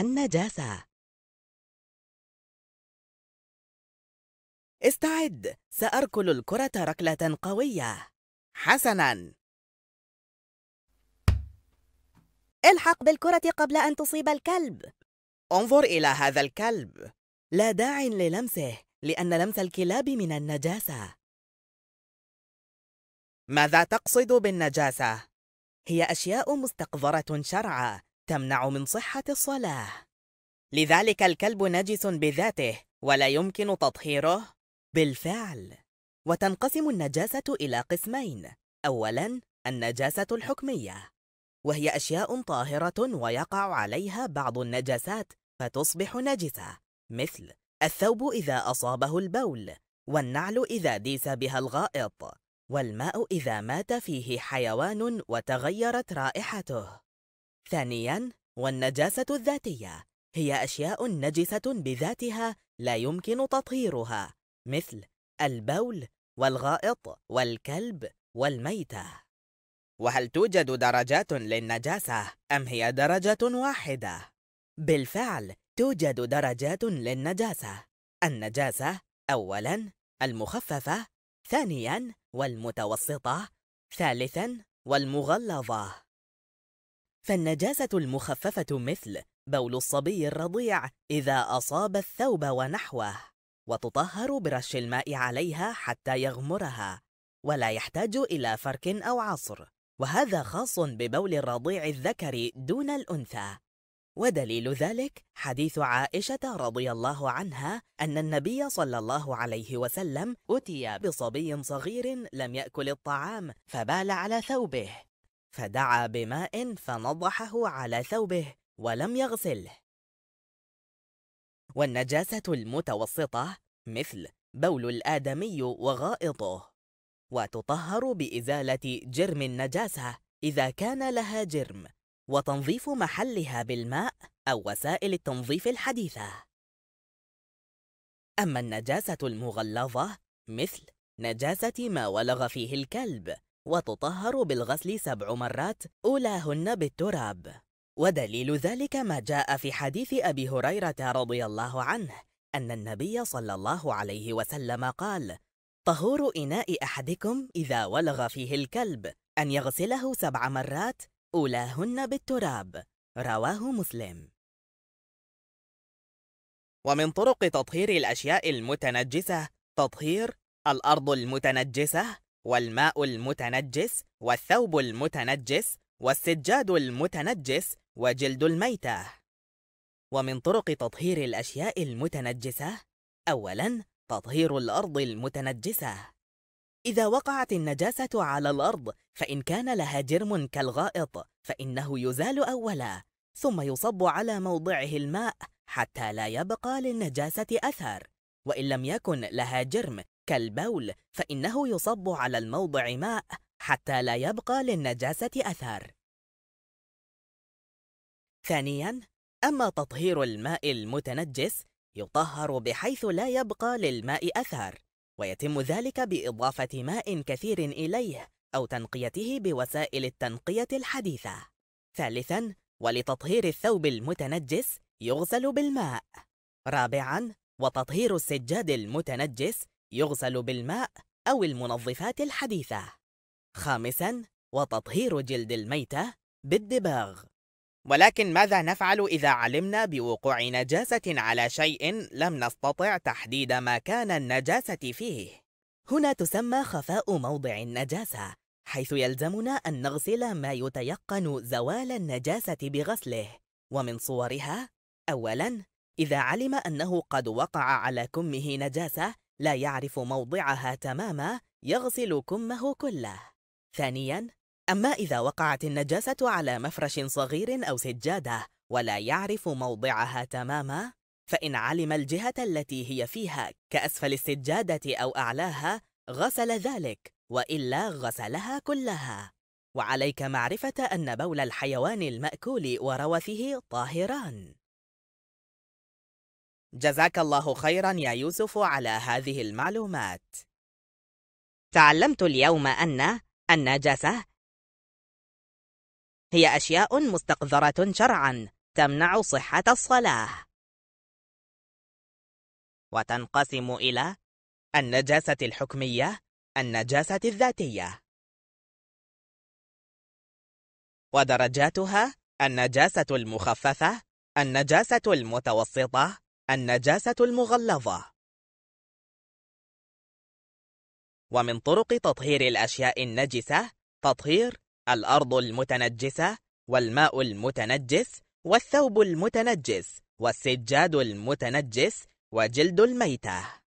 النجاسة استعد سأركل الكرة ركلة قوية حسناً الحق بالكرة قبل أن تصيب الكلب انظر إلى هذا الكلب لا داع للمسه لأن لمس الكلاب من النجاسة ماذا تقصد بالنجاسة؟ هي أشياء مستقذرة شرعا تمنع من صحة الصلاة لذلك الكلب نجس بذاته ولا يمكن تطهيره بالفعل وتنقسم النجاسة إلى قسمين أولاً النجاسة الحكمية وهي أشياء طاهرة ويقع عليها بعض النجاسات فتصبح نجسة مثل الثوب إذا أصابه البول والنعل إذا ديس بها الغائط والماء إذا مات فيه حيوان وتغيرت رائحته ثانياً والنجاسة الذاتية هي أشياء نجسة بذاتها لا يمكن تطهيرها مثل البول والغائط والكلب والميتة وهل توجد درجات للنجاسة أم هي درجة واحدة؟ بالفعل توجد درجات للنجاسة النجاسة أولاً المخففة ثانياً والمتوسطة ثالثاً والمغلظة فالنجاسة المخففة مثل بول الصبي الرضيع إذا أصاب الثوب ونحوه وتطهر برش الماء عليها حتى يغمرها ولا يحتاج إلى فرك أو عصر وهذا خاص ببول الرضيع الذكر دون الأنثى ودليل ذلك حديث عائشة رضي الله عنها أن النبي صلى الله عليه وسلم أتي بصبي صغير لم يأكل الطعام فبال على ثوبه فدعا بماء فنضحه على ثوبه ولم يغسله والنجاسة المتوسطة مثل بول الآدمي وغائطه وتطهر بإزالة جرم النجاسة إذا كان لها جرم وتنظيف محلها بالماء أو وسائل التنظيف الحديثة أما النجاسة المغلظة مثل نجاسة ما ولغ فيه الكلب وتطهر بالغسل سبع مرات أولاهن بالتراب ودليل ذلك ما جاء في حديث أبي هريرة رضي الله عنه أن النبي صلى الله عليه وسلم قال طهور إناء أحدكم إذا ولغ فيه الكلب أن يغسله سبع مرات أولاهن بالتراب رواه مسلم ومن طرق تطهير الأشياء المتنجسة تطهير الأرض المتنجسة والماء المتنجس والثوب المتنجس والسجاد المتنجس وجلد الميتة ومن طرق تطهير الأشياء المتنجسة أولاً تطهير الأرض المتنجسة إذا وقعت النجاسة على الأرض فإن كان لها جرم كالغائط فإنه يزال أولا ثم يصب على موضعه الماء حتى لا يبقى للنجاسة أثر وإن لم يكن لها جرم كالبول فإنه يصب على الموضع ماء حتى لا يبقى للنجاسة أثر ثانياً أما تطهير الماء المتنجس يطهر بحيث لا يبقى للماء أثر ويتم ذلك بإضافة ماء كثير إليه أو تنقيته بوسائل التنقية الحديثة ثالثاً ولتطهير الثوب المتنجس يغسل بالماء رابعاً وتطهير السجاد المتنجس يغسل بالماء أو المنظفات الحديثة خامساً وتطهير جلد الميتة بالدباغ ولكن ماذا نفعل إذا علمنا بوقوع نجاسة على شيء لم نستطع تحديد مكان النجاسة فيه؟ هنا تسمى خفاء موضع النجاسة حيث يلزمنا أن نغسل ما يتيقن زوال النجاسة بغسله ومن صورها أولاً إذا علم أنه قد وقع على كمه نجاسة لا يعرف موضعها تماما يغسل كمه كله ثانيا أما إذا وقعت النجاسة على مفرش صغير أو سجادة ولا يعرف موضعها تماما فإن علم الجهة التي هي فيها كأسفل السجادة أو أعلاها غسل ذلك وإلا غسلها كلها وعليك معرفة أن بول الحيوان المأكول وروثه طاهران جزاك الله خيرا يا يوسف على هذه المعلومات تعلمت اليوم أن النجاسة هي أشياء مستقذرة شرعا تمنع صحة الصلاة وتنقسم إلى النجاسة الحكمية النجاسة الذاتية ودرجاتها النجاسة المخففة النجاسة المتوسطة النجاسة المغلظة ومن طرق تطهير الأشياء النجسة تطهير الأرض المتنجسة والماء المتنجس والثوب المتنجس والسجاد المتنجس وجلد الميتة